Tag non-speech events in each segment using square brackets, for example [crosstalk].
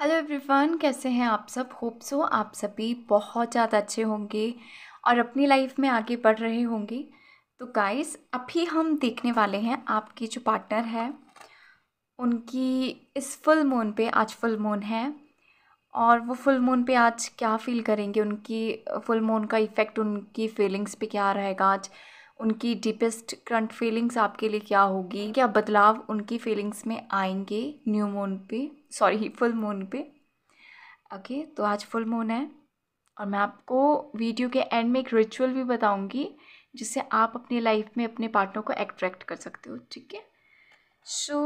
Hello everyone कैसे हैं आप सब होप सो आप सभी बहुत ज़्यादा अच्छे होंगे और अपनी लाइफ में आगे बढ़ रहे होंगे तो गाइस अभी हम देखने वाले हैं आपकी जो पार्टनर है उनकी इस फुल मून पे आज फुल मून है और वो फुल मून पे आज क्या फील करेंगे उनकी फुल मून का इफ़ेक्ट उनकी फीलिंग्स पे क्या रहेगा आज उनकी डीपेस्ट करंट फीलिंग्स आपके लिए क्या होगी क्या बदलाव उनकी फीलिंग्स में आएंगे न्यू मून पे सॉरी फुल मून पे ओके तो आज फुल मून है और मैं आपको वीडियो के एंड में एक रिचुअल भी बताऊंगी जिससे आप अपनी लाइफ में अपने पार्टनर को अट्रैक्ट कर सकते हो ठीक है so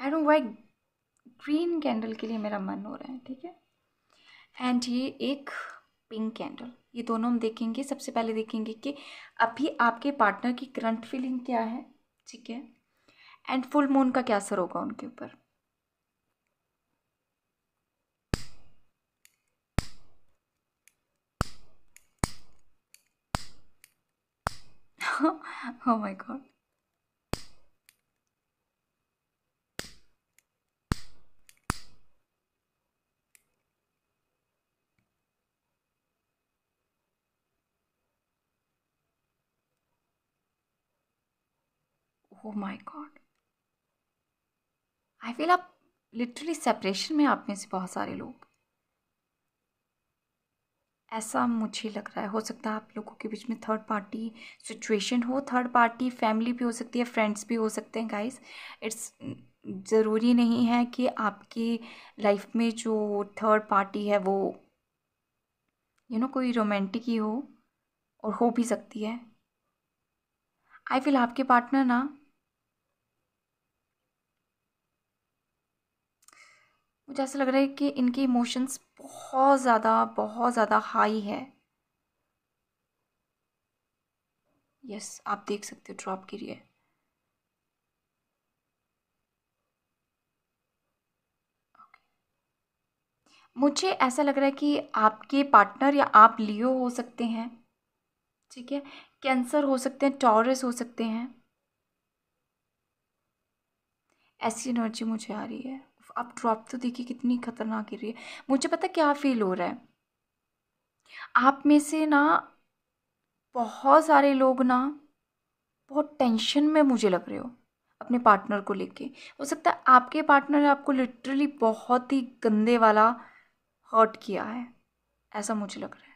I don't why green candle के लिए मेरा मन हो रहा है ठीक है एंड ये एक पिंक कैंडल ये दोनों हम देखेंगे सबसे पहले देखेंगे कि अभी आपके पार्टनर की करंट फीलिंग क्या है ठीक है एंड फुल मून का क्या असर होगा उनके ऊपर [laughs] oh my my god I feel आप लिटरली सेपरेशन में आप में से बहुत सारे लोग ऐसा मुझे लग रहा है हो सकता है आप लोगों के बीच में थर्ड पार्टी सिचुएशन हो थर्ड पार्टी फैमिली भी हो सकती है फ्रेंड्स भी हो सकते हैं गाइस इट्स ज़रूरी नहीं है कि आपकी लाइफ में जो थर्ड पार्टी है वो यू you नो know, कोई रोमांटिक ही हो और हो भी सकती है आई फील आपके पार्टनर ना मुझे ऐसा लग रहा है कि इनके इमोशंस बहुत ज़्यादा बहुत ज़्यादा हाई है यस yes, आप देख सकते हो ड्रॉप लिए मुझे ऐसा लग रहा है कि आपके पार्टनर या आप लियो हो सकते हैं ठीक है कैंसर हो सकते हैं टॉरस हो सकते हैं ऐसी एनर्जी मुझे आ रही है आप ड्रॉप तो देखिए कितनी खतरनाक गिर रही है मुझे पता क्या फील हो रहा है आप में से ना बहुत सारे लोग ना बहुत टेंशन में मुझे लग रहे हो अपने पार्टनर को लेके हो सकता है आपके पार्टनर ने आपको लिटरली बहुत ही गंदे वाला हर्ट किया है ऐसा मुझे लग रहा है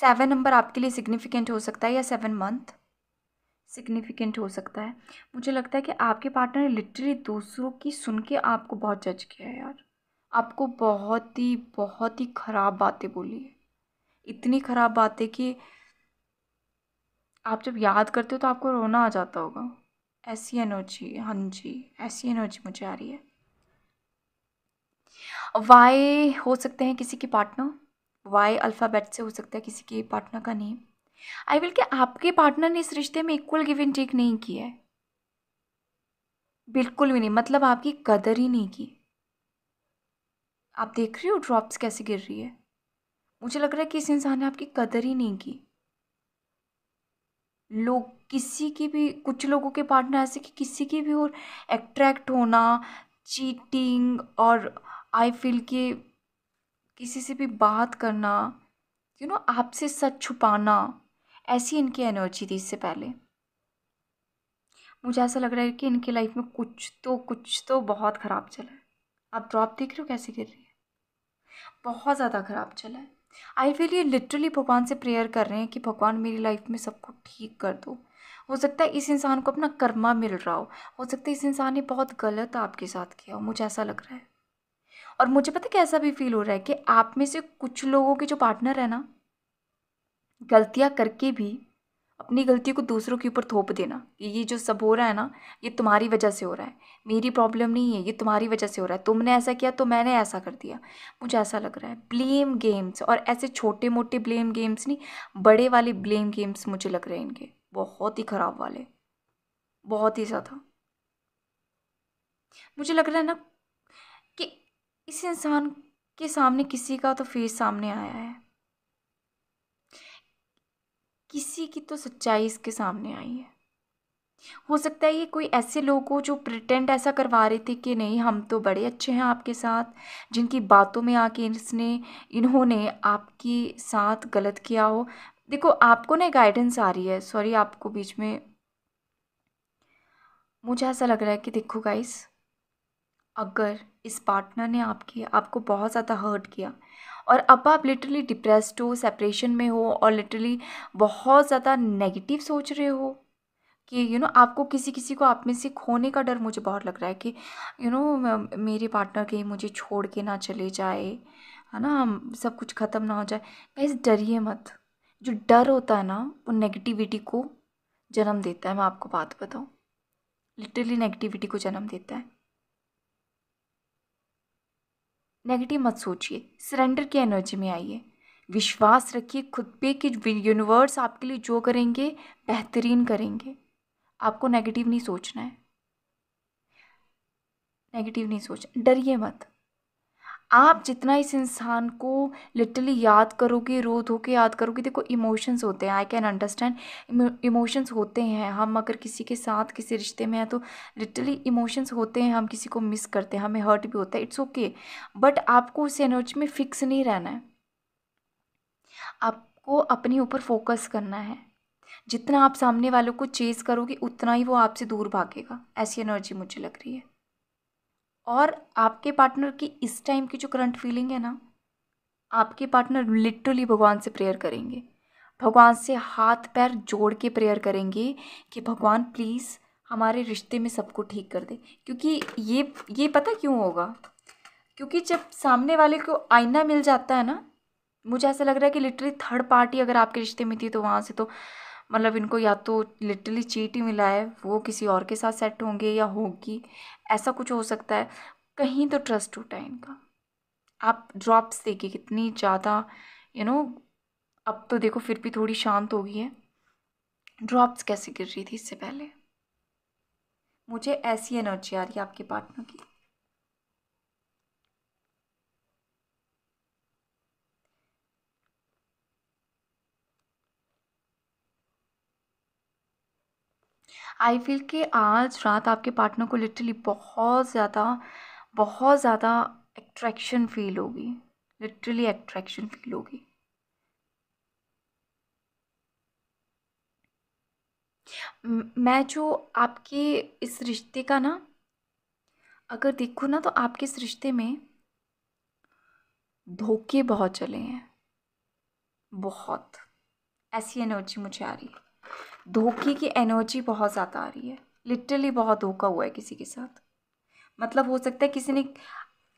सेवन नंबर आपके लिए सिग्निफिकेंट हो सकता है या सेवन मंथ सिग्निफिकेंट हो सकता है मुझे लगता है कि आपके पार्टनर ने लिटरली दूसरों की सुन के आपको बहुत जज किया है यार आपको बहुत ही बहुत ही ख़राब बातें बोली है इतनी ख़राब बातें कि आप जब याद करते हो तो आपको रोना आ जाता होगा ऐसी एनर्जी हाँ जी ऐसी एनर्जी मुझे आ रही है वाई हो सकते हैं किसी के पार्टनर वाई अल्फ़ाबेट से हो सकता है किसी के पार्टनर का नेम आई विल के आपके पार्टनर ने इस रिश्ते में इक्वल गिव एंड टेक नहीं किया है बिल्कुल भी नहीं मतलब आपकी कदर ही नहीं की आप देख रहे हो ड्रॉप्स कैसे गिर रही है मुझे लग रहा है कि इस इंसान ने आपकी कदर ही नहीं की लोग किसी की भी कुछ लोगों के पार्टनर ऐसे कि किसी की भी और अट्रैक्ट होना चीटिंग और आई फील कि किसी से भी बात करना यू you नो know, आपसे सच छुपाना ऐसी इनकी एनर्जी थी इससे पहले मुझे ऐसा लग रहा है कि इनकी लाइफ में कुछ तो कुछ तो बहुत ख़राब चला है आप ड्रॉप देख रहे हो कैसे गिर रही है बहुत ज़्यादा ख़राब चला है आई फील ये लिटरली भगवान से प्रेयर कर रहे हैं कि भगवान मेरी लाइफ में सबको ठीक कर दो हो सकता है इस इंसान को अपना कर्मा मिल रहा हो हो सकता है इस इंसान ने बहुत गलत आपके साथ किया हो मुझे ऐसा लग रहा है और मुझे पता कैसा भी फील हो रहा है कि आप में से कुछ लोगों के जो पार्टनर है ना गलतियाँ करके भी अपनी गलती को दूसरों के ऊपर थोप देना कि ये जो सब हो रहा है ना ये तुम्हारी वजह से हो रहा है मेरी प्रॉब्लम नहीं है ये तुम्हारी वजह से हो रहा है तुमने ऐसा किया तो मैंने ऐसा कर दिया मुझे ऐसा लग रहा है ब्लेम गेम्स और ऐसे छोटे मोटे ब्लेम गेम्स नहीं बड़े वाले ब्लेम गेम्स मुझे लग रहे हैं इनके बहुत ही ख़राब वाले बहुत ही ज़्यादा मुझे लग रहा है ना कि इस इंसान के सामने किसी का तो फेस सामने आया है किसी की तो सच्चाई इसके सामने आई है हो सकता है ये कोई ऐसे लोग हो जो प्रिटेंड ऐसा करवा रहे थे कि नहीं हम तो बड़े अच्छे हैं आपके साथ जिनकी बातों में आके इसने इन्होंने आपके साथ गलत किया हो देखो आपको ना गाइडेंस आ रही है सॉरी आपको बीच में मुझे ऐसा लग रहा है कि देखो गाइस अगर इस पार्टनर ने आपकी आपको बहुत ज़्यादा हर्ट किया और अब आप लिटरली डिप्रेस्ड हो सेपरेशन में हो और लिटरली बहुत ज़्यादा नेगेटिव सोच रहे हो कि यू you नो know, आपको किसी किसी को आप में से खोने का डर मुझे बहुत लग रहा है कि यू you नो know, मेरे पार्टनर कहीं मुझे छोड़ के ना चले जाए है ना सब कुछ ख़त्म ना हो जाए बस डरिए मत जो डर होता है ना वो नेगेटिविटी को जन्म देता है मैं आपको बात बताऊँ लिटरली नेगेटिविटी को जन्म देता है नेगेटिव मत सोचिए सरेंडर की एनर्जी में आइए विश्वास रखिए खुद पे कि यूनिवर्स आपके लिए जो करेंगे बेहतरीन करेंगे आपको नेगेटिव नहीं सोचना है नेगेटिव नहीं सोचना डरिए मत आप जितना इस इंसान को लिटरली याद करोगे रो धो के याद करोगे देखो इमोशंस होते हैं आई कैन अंडरस्टैंड इमोशंस होते हैं हम अगर किसी के साथ किसी रिश्ते में हैं तो लिटरली इमोशंस होते हैं हम किसी को मिस करते हैं हमें हर्ट भी होता है इट्स ओके बट आपको उस एनर्जी में फिक्स नहीं रहना है आपको अपने ऊपर फोकस करना है जितना आप सामने वालों को चेज़ करोगे उतना ही वो आपसे दूर भागेगा ऐसी एनर्जी मुझे लग रही है और आपके पार्टनर की इस टाइम की जो करंट फीलिंग है ना आपके पार्टनर लिटरली भगवान से प्रेयर करेंगे भगवान से हाथ पैर जोड़ के प्रेयर करेंगे कि भगवान प्लीज़ हमारे रिश्ते में सबको ठीक कर दे क्योंकि ये ये पता क्यों होगा क्योंकि जब सामने वाले को आईना मिल जाता है ना मुझे ऐसा लग रहा है कि लिटरली थर्ड पार्टी अगर आपके रिश्ते में थी तो वहाँ से तो मतलब इनको या तो लिटरली चीट ही मिला है वो किसी और के साथ सेट होंगे या होगी ऐसा कुछ हो सकता है कहीं तो ट्रस्ट टूटा है इनका आप ड्रॉप्स देखिए कितनी ज़्यादा यू नो अब तो देखो फिर भी थोड़ी शांत हो गई है ड्रॉप्स कैसे गिर रही थी इससे पहले मुझे ऐसी एनर्जी आ रही है आपके पार्टनर की आई फील कि आज रात आपके पार्टनर को लिटरली बहुत ज़्यादा बहुत ज़्यादा एट्रैक्शन फील होगी लिटरली एट्रैक्शन फील होगी मैं जो आपके इस रिश्ते का ना अगर देखो ना तो आपके इस रिश्ते में धोखे बहुत चले हैं बहुत ऐसी एनर्जी मुझे आ रही है धोखे की एनर्जी बहुत ज़्यादा आ रही है लिटरली बहुत धोखा हुआ है किसी के साथ मतलब हो सकता है किसी ने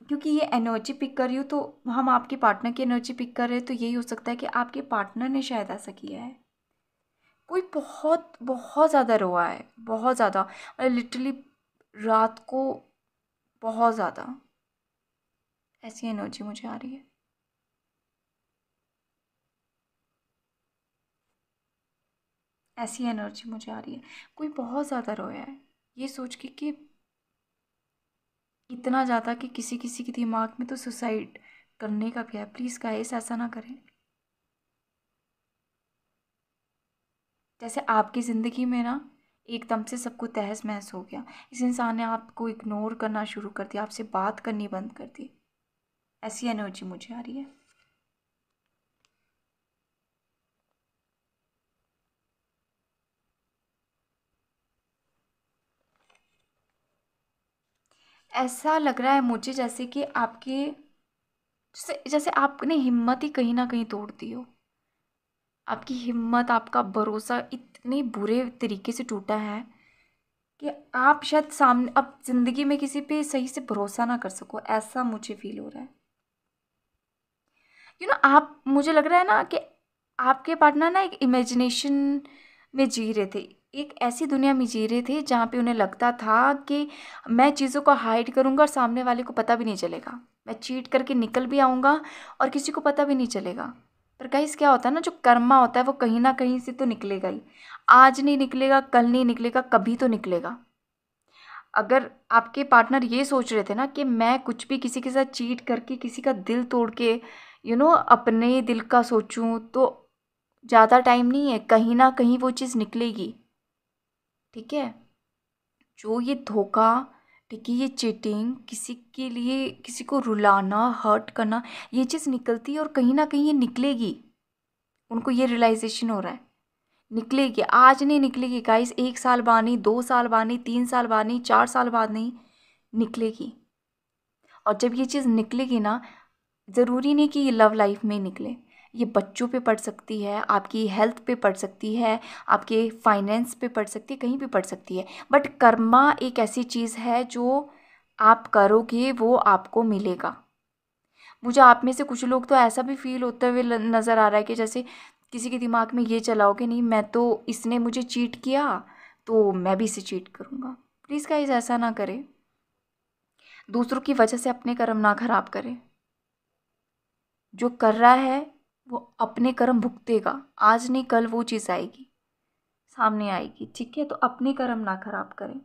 क्योंकि ये एनर्जी पिक कर रही हो तो हम आपके पार्टनर की एनर्जी पिक कर रहे हैं तो यही हो सकता है कि आपके पार्टनर ने शायद ऐसा किया है कोई बहुत बहुत ज़्यादा रोआ है बहुत ज़्यादा मतलब लिटरली रात को बहुत ज़्यादा ऐसी एनर्जी मुझे आ रही है ऐसी एनर्जी मुझे आ रही है कोई बहुत ज़्यादा रोया है ये सोच के कि इतना ज़्यादा कि किसी किसी के दिमाग में तो सुसाइड करने का भी है प्लीज़ गाइस ऐसा ना करें जैसे आपकी ज़िंदगी में ना एकदम से सबको तहस महस हो गया इस इंसान ने आपको इग्नोर करना शुरू कर दिया आपसे बात करनी बंद कर दी ऐसी एनर्जी मुझे आ रही है ऐसा लग रहा है मुझे जैसे कि आपके जैसे जैसे आपने हिम्मत ही कहीं ना कहीं तोड़ दी हो आपकी हिम्मत आपका भरोसा इतने बुरे तरीके से टूटा है कि आप शायद सामने अब ज़िंदगी में किसी पे सही से भरोसा ना कर सको ऐसा मुझे फील हो रहा है यू you नो know, आप मुझे लग रहा है ना कि आपके पार्टनर ना एक इमेजिनेशन में जी रहे थे एक ऐसी दुनिया में जी रहे थे जहाँ पे उन्हें लगता था कि मैं चीज़ों को हाइड करूँगा और सामने वाले को पता भी नहीं चलेगा मैं चीट करके निकल भी आऊँगा और किसी को पता भी नहीं चलेगा पर कहीं क्या होता है ना जो कर्मा होता है वो कहीं ना कहीं से तो निकलेगा ही आज नहीं निकलेगा कल नहीं निकलेगा कभी तो निकलेगा अगर आपके पार्टनर ये सोच रहे थे ना कि मैं कुछ भी किसी के साथ चीट करके किसी का दिल तोड़ के यू नो अपने दिल का सोचूं तो ज़्यादा टाइम नहीं है कहीं ना कहीं वो चीज़ निकलेगी ठीक है जो ये धोखा ठीक है ये चीटिंग किसी के लिए किसी को रुलाना हर्ट करना ये चीज़ निकलती है और कहीं ना कहीं ये निकलेगी उनको ये रियलाइजेशन हो रहा है निकलेगी आज नहीं निकलेगी गाइस एक साल बाद नहीं दो साल बाद नहीं तीन साल बाद नहीं चार साल बाद नहीं निकलेगी और जब ये चीज़ निकलेगी ना ज़रूरी नहीं कि ये लव लाइफ में निकले ये बच्चों पे पड़ सकती है आपकी हेल्थ पे पड़ सकती है आपके फाइनेंस पे पड़ सकती है कहीं भी पड़ सकती है बट कर्मा एक ऐसी चीज़ है जो आप करोगे वो आपको मिलेगा मुझे आप में से कुछ लोग तो ऐसा भी फील होते हुए नज़र आ रहा है कि जैसे किसी के दिमाग में ये चलाओ कि नहीं मैं तो इसने मुझे चीट किया तो मैं भी इसे चीट करूँगा प्लीज़ गाइज ऐसा ना करें दूसरों की वजह से अपने कर्म ना खराब करें जो कर रहा है वो अपने कर्म भुगतेगा आज नहीं कल वो चीज़ आएगी सामने आएगी ठीक है तो अपने कर्म ना खराब करें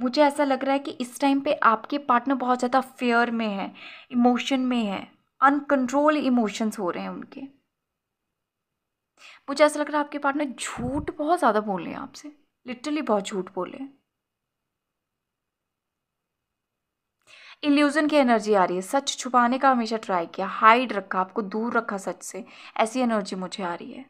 मुझे ऐसा लग रहा है कि इस टाइम पे आपके पार्टनर बहुत ज़्यादा फेयर में है इमोशन में है अनकंट्रोल इमोशंस हो रहे हैं उनके मुझे ऐसा लग रहा है आपके पार्टनर झूठ बहुत ज़्यादा बोल रहे हैं आपसे लिटरली बहुत झूठ बोल रहे हैं इल्यूज़न की एनर्जी आ रही है सच छुपाने का हमेशा ट्राई किया हाइड रखा आपको दूर रखा सच से ऐसी एनर्जी मुझे आ रही है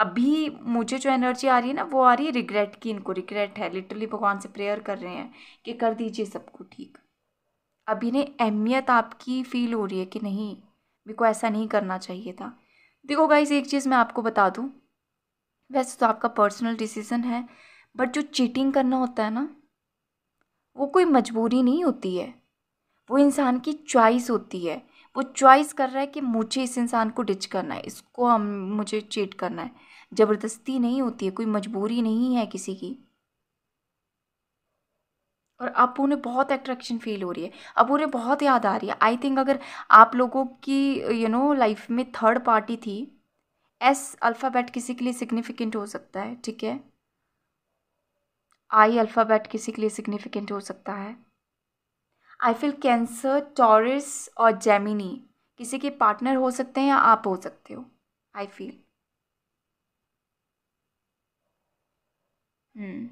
अभी मुझे जो एनर्जी आ रही है ना वो आ रही है रिग्रेट की इनको रिग्रेट है लिटरली भगवान से प्रेयर कर रहे हैं कि कर दीजिए सबको ठीक अभी ने अहमियत आपकी फील हो रही है कि नहीं मेरे को ऐसा नहीं करना चाहिए था देखो गाइज एक चीज़ मैं आपको बता दूँ वैसे तो आपका पर्सनल डिसीज़न है बट जो चीटिंग करना होता है ना वो कोई मजबूरी नहीं होती है वो इंसान की चॉइस होती है वो चॉइस कर रहा है कि मुझे इस इंसान को डिच करना है इसको हम मुझे चीट करना है ज़बरदस्ती नहीं होती है कोई मजबूरी नहीं है किसी की और अब उन्हें बहुत अट्रैक्शन फील हो रही है अब उन्हें बहुत याद आ रही है आई थिंक अगर आप लोगों की यू नो लाइफ में थर्ड पार्टी थी एस अल्फ़ाबेट किसी के लिए सिग्निफिकेंट हो सकता है ठीक है आई अल्फ़ाबेट किसी के लिए सिग्निफिकेंट हो सकता है आई फील कैंसर टॉरिस और जेमिनी किसी के पार्टनर हो सकते हैं या आप हो सकते हो आई फील hmm.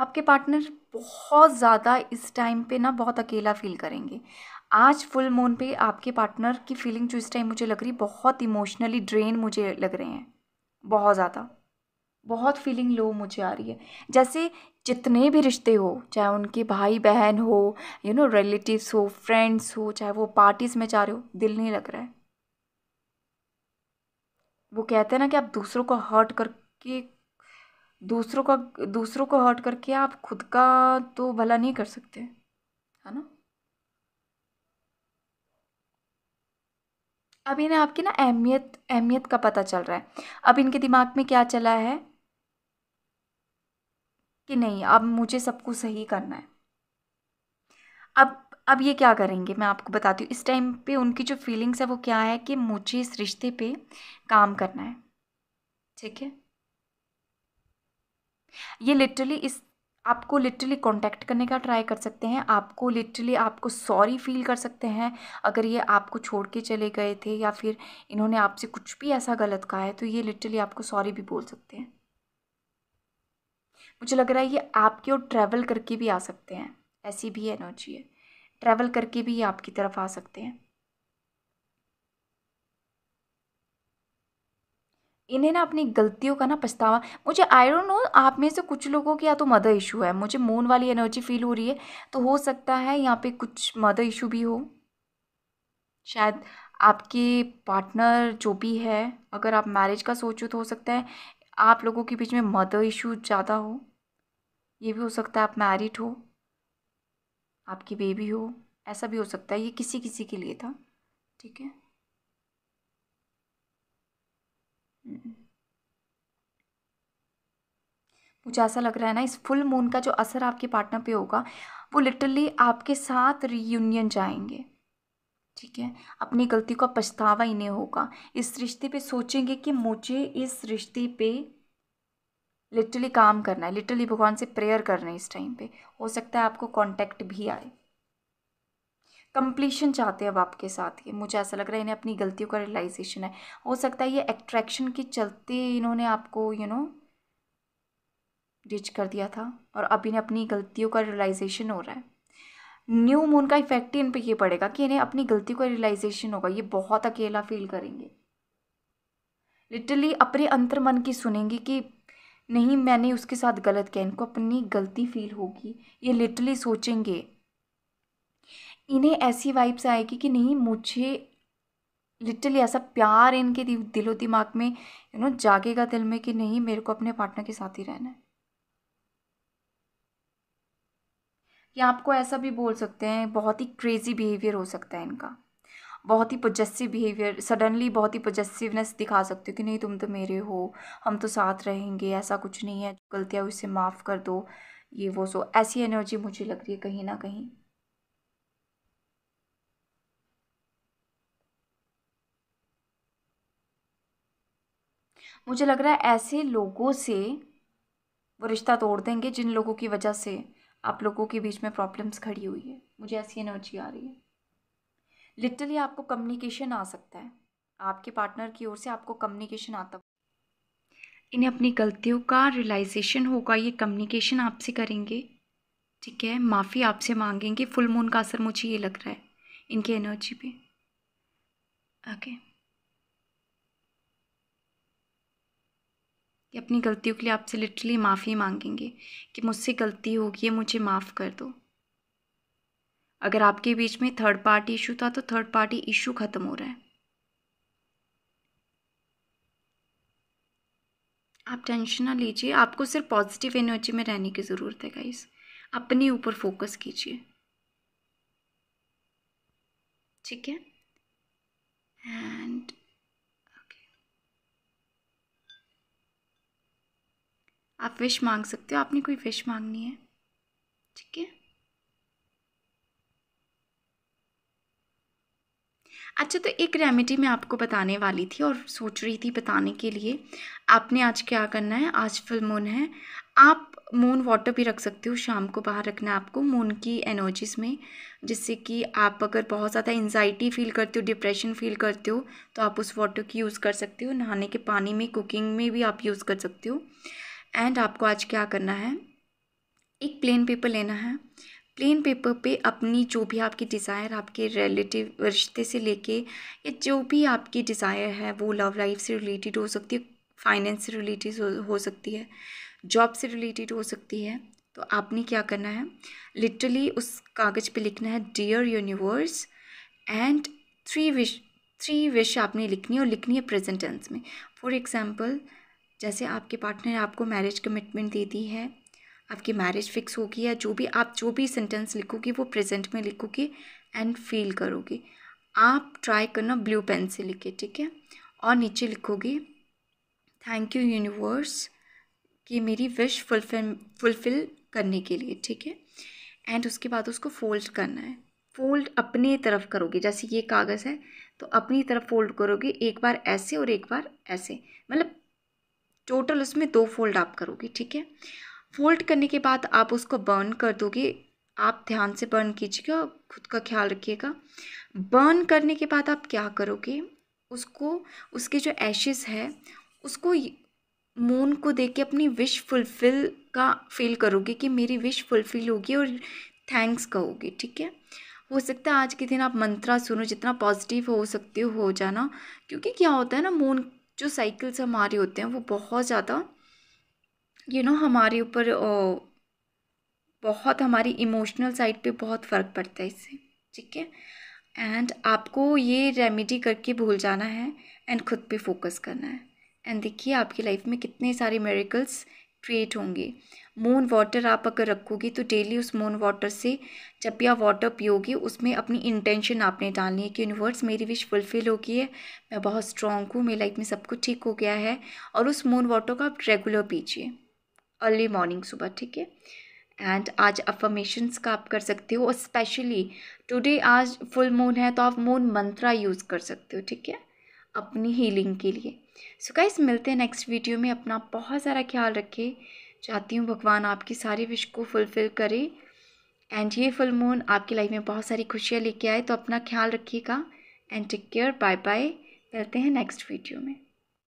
आपके पार्टनर बहुत ज़्यादा इस टाइम पे ना बहुत अकेला फील करेंगे आज फुल मून पे आपके पार्टनर की फीलिंग जो इस टाइम मुझे लग रही बहुत इमोशनली ड्रेन मुझे लग रहे हैं बहुत ज़्यादा बहुत फीलिंग लो मुझे आ रही है जैसे जितने भी रिश्ते हो चाहे उनके भाई बहन हो यू नो रिलेटिव्स हो फ्रेंड्स हो चाहे वो पार्टीज़ में जा रहे हो दिल नहीं लग रहा है वो कहते हैं ना कि आप दूसरों को हर्ट करके दूसरों का दूसरों को हर्ट करके आप खुद का तो भला नहीं कर सकते है ना अब इन्हें आपकी ना अहमियत अहमियत का पता चल रहा है अब इनके दिमाग में क्या चला है कि नहीं अब मुझे सब कुछ सही करना है अब अब ये क्या करेंगे मैं आपको बताती हूँ इस टाइम पे उनकी जो फीलिंग्स है वो क्या है कि मुझे इस रिश्ते पे काम करना है ठीक है ये लिटरली इस आपको लिटरली कॉन्टैक्ट करने का ट्राई कर सकते हैं आपको लिटरली आपको सॉरी फील कर सकते हैं अगर ये आपको छोड़ के चले गए थे या फिर इन्होंने आपसे कुछ भी ऐसा गलत कहा है तो ये लिटरली आपको सॉरी भी बोल सकते हैं मुझे लग रहा है ये आपके और ट्रैवल करके भी आ सकते हैं ऐसी भी एनर्जी है ट्रैवल करके भी ये आपकी तरफ आ सकते हैं इन्हें ना अपनी गलतियों का ना पछतावा मुझे आई डोंट नो आप में से कुछ लोगों की या तो मदर इशू है मुझे मून वाली एनर्जी फील हो रही है तो हो सकता है यहाँ पे कुछ मदर इशू भी हो शायद आपके पार्टनर जो भी है अगर आप मैरिज का सोचो तो हो सकता है आप लोगों के बीच में मदर इशू ज़्यादा हो ये भी हो सकता है आप मैरिड हो आपकी बेबी हो ऐसा भी हो सकता है ये किसी किसी के लिए था ठीक है मुझे ऐसा लग रहा है ना इस फुल मून का जो असर आपके पार्टनर पे होगा वो लिटरली आपके साथ रीयूनियन जाएंगे ठीक है अपनी गलती का पछतावा इन्हें होगा इस रिश्ते पे सोचेंगे कि मुझे इस रिश्ते पे लिटरली काम करना है लिटरली भगवान से प्रेयर करना है इस टाइम पे हो सकता है आपको कांटेक्ट भी आए कंप्लीशन चाहते हैं अब आपके साथ ये मुझे ऐसा लग रहा है इन्हें अपनी गलतियों का रियलाइजेशन है हो सकता है ये अट्रैक्शन के चलते इन्होंने आपको you you know know, ditch कर दिया था और अब इन्हें अपनी गलतियों का रियलाइजेशन हो रहा है न्यू मून का इफेक्ट इन पर यह पड़ेगा कि इन्हें अपनी गलती का रियलाइजेशन होगा ये बहुत अकेला फील करेंगे लिटरली अपने अंतर मन की सुनेंगे कि नहीं मैंने उसके साथ गलत किया इनको अपनी गलती फील होगी ये लिटरली सोचेंगे इन्हें ऐसी वाइब्स आएगी कि नहीं मुझे लिटरली ऐसा प्यार इनके दिलो दिमाग में यू नो जागेगा दिल में कि नहीं मेरे को अपने पार्टनर के साथ ही रहना है या आपको ऐसा भी बोल सकते हैं बहुत ही क्रेज़ी बिहेवियर हो सकता है इनका बहुत ही पोजेसिव बिहेवियर सडनली बहुत ही पोजेसिवनेस दिखा सकते हो कि नहीं तुम तो मेरे हो हम तो साथ रहेंगे ऐसा कुछ नहीं है गलतियाँ उसे माफ़ कर दो ये वो सो ऐसी एनर्जी मुझे लग रही है कहीं ना कहीं मुझे लग रहा है ऐसे लोगों से वो रिश्ता तोड़ देंगे जिन लोगों की वजह से आप लोगों के बीच में प्रॉब्लम्स खड़ी हुई है मुझे ऐसी एनर्जी आ रही है लिटरली आपको कम्युनिकेशन आ सकता है आपके पार्टनर की ओर से आपको कम्युनिकेशन आता इन्हें अपनी गलतियों का रियलाइजेशन होगा ये कम्युनिकेशन आपसे करेंगे ठीक है माफ़ी आपसे मांगेंगे फुल मून का असर मुझे ये लग रहा है इनकी एनर्जी पे ओके okay. कि अपनी गलतियों के लिए आपसे लिटरली माफ़ी मांगेंगे कि मुझसे गलती होगी है मुझे माफ़ कर दो अगर आपके बीच में थर्ड पार्टी इशू था तो थर्ड पार्टी इशू ख़त्म हो रहा है आप टेंशन ना लीजिए आपको सिर्फ पॉजिटिव एनर्जी में रहने की ज़रूरत है गाइस अपने ऊपर फोकस कीजिए ठीक है एंड आप विश मांग सकते हो आपने कोई विश मांगनी है ठीक है अच्छा तो एक रेमेडी मैं आपको बताने वाली थी और सोच रही थी बताने के लिए आपने आज क्या करना है आज फुल मून है आप मून वाटर भी रख सकते हो शाम को बाहर रखना है आपको मून की एनर्जीज में जिससे कि आप अगर बहुत ज़्यादा एनजाइटी फील करते हो डिप्रेशन फील करते हो तो आप उस वाटर की यूज़ कर सकते हो नहाने के पानी में कुकिंग में भी आप यूज़ कर सकते हो एंड आपको आज क्या करना है एक प्लेन पेपर लेना है प्लेन पेपर पे अपनी जो भी आपकी डिज़ायर आपके रिलेटिव रिश्ते से लेके या जो भी आपकी डिज़ायर है वो लव लाइफ से रिलेटेड हो सकती है फाइनेंस से रिलेटेड हो, सकती है जॉब से रिलेटेड हो सकती है तो आपने क्या करना है लिटरली उस कागज़ पे लिखना है dear universe and three wish three wish आपने लिखनी है और लिखनी है प्रेजेंट टेंस में फॉर एग्ज़ाम्पल जैसे आपके पार्टनर आपको मैरिज कमिटमेंट दे दी है आपकी मैरिज फिक्स होगी या जो भी आप जो भी सेंटेंस लिखोगे वो प्रेजेंट में लिखोगे एंड फील करोगे आप ट्राई करना ब्लू पेन से लिखे ठीक है और नीचे लिखोगे थैंक यू यूनिवर्स कि मेरी विश फुलफिल फुलफिल करने के लिए ठीक है एंड उसके बाद उसको फोल्ड करना है फोल्ड अपने तरफ करोगे जैसे ये कागज़ है तो अपनी तरफ फोल्ड करोगे एक बार ऐसे और एक बार ऐसे मतलब टोटल उसमें दो फोल्ड आप करोगे ठीक है फोल्ड करने के बाद आप उसको बर्न कर दोगे आप ध्यान से बर्न कीजिएगा खुद का ख्याल रखिएगा बर्न करने के बाद आप क्या करोगे उसको उसके जो एशेस है उसको मून को देख के अपनी विश फुलफिल का फील करोगे कि मेरी विश फुलफिल होगी और थैंक्स कहोगे ठीक है हो सकता है आज के दिन आप मंत्रा सुनो जितना पॉजिटिव हो सकते हो जाना क्योंकि क्या होता है ना मून जो साइकिल्स हमारे होते हैं वो बहुत ज़्यादा यू नो हमारे ऊपर बहुत हमारी इमोशनल साइड पे बहुत फ़र्क पड़ता है इससे ठीक है एंड आपको ये रेमेडी करके भूल जाना है एंड ख़ुद पे फोकस करना है एंड देखिए आपकी लाइफ में कितने सारे मेरिकल्स क्रिएट होंगे मून वाटर आप अगर रखोगे तो डेली उस मून वाटर से जब भी आप वाटर पियोगे उसमें अपनी इंटेंशन आपने डालनी है कि यूनिवर्स मेरी विश फुलफ़िल हो गई है मैं बहुत स्ट्रॉन्ग हूँ मेरी लाइफ में सब कुछ ठीक हो गया है और उस मून वाटर को आप रेगुलर पीजिए अर्ली मॉर्निंग सुबह ठीक है एंड आज अफर्मेशंस का आप कर सकते हो और स्पेशली टुडे आज फुल मून है तो आप मून मंत्रा यूज़ कर सकते हो ठीक है अपनी हीलिंग के लिए सो गाइस मिलते हैं नेक्स्ट वीडियो में अपना बहुत सारा ख्याल रखें चाहती हूँ भगवान आपकी सारी विश को फुलफ़िल करे एंड ये फुल मून आपकी लाइफ में बहुत सारी खुशियाँ लेके आए तो अपना ख्याल रखिएगा and take care bye bye मिलते हैं नेक्स्ट वीडियो में